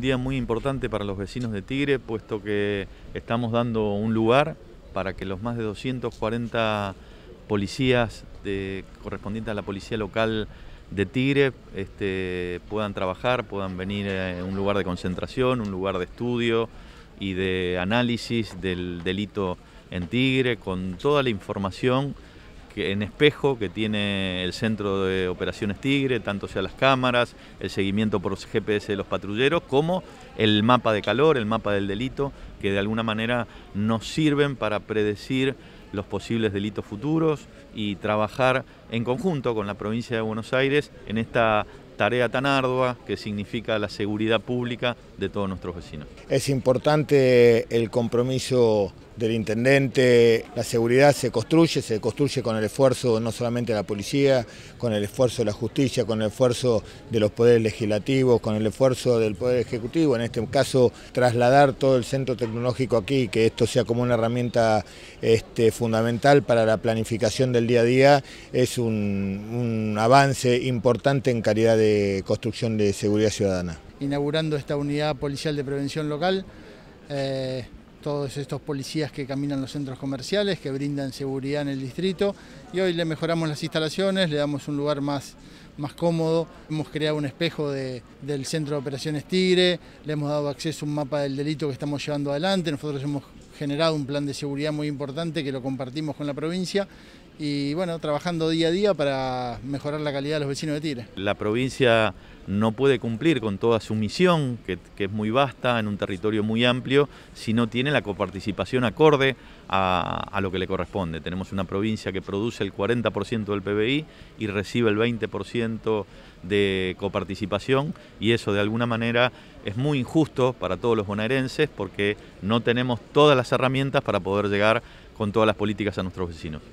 día muy importante para los vecinos de Tigre, puesto que estamos dando un lugar para que los más de 240 policías correspondientes a la policía local de Tigre este, puedan trabajar, puedan venir a un lugar de concentración, un lugar de estudio y de análisis del delito en Tigre, con toda la información en espejo que tiene el centro de operaciones Tigre, tanto sea las cámaras, el seguimiento por GPS de los patrulleros, como el mapa de calor, el mapa del delito, que de alguna manera nos sirven para predecir los posibles delitos futuros y trabajar en conjunto con la provincia de Buenos Aires en esta tarea tan ardua que significa la seguridad pública de todos nuestros vecinos. Es importante el compromiso del intendente. La seguridad se construye, se construye con el esfuerzo no solamente de la policía, con el esfuerzo de la justicia, con el esfuerzo de los poderes legislativos, con el esfuerzo del poder ejecutivo. En este caso, trasladar todo el centro tecnológico aquí, que esto sea como una herramienta este, fundamental para la planificación del día a día, es un, avance importante en calidad de construcción de seguridad ciudadana. Inaugurando esta unidad policial de prevención local, eh, todos estos policías que caminan los centros comerciales, que brindan seguridad en el distrito y hoy le mejoramos las instalaciones, le damos un lugar más, más cómodo, hemos creado un espejo del centro de operaciones Tigre, le hemos dado acceso a un mapa del delito que estamos llevando adelante, nosotros hemos generado un plan de seguridad muy importante que lo compartimos con la provincia y bueno, trabajando día a día para mejorar la calidad de los vecinos de Tira. La provincia no puede cumplir con toda su misión, que, es muy vasta, en un territorio muy amplio, si no tiene la coparticipación acorde a lo que le corresponde. Tenemos una provincia que produce el 40% del PBI y recibe el 20% de coparticipación y eso de alguna manera es muy injusto para todos los bonaerenses porque no tenemos todas las herramientas para poder llegar con todas las políticas a nuestros vecinos.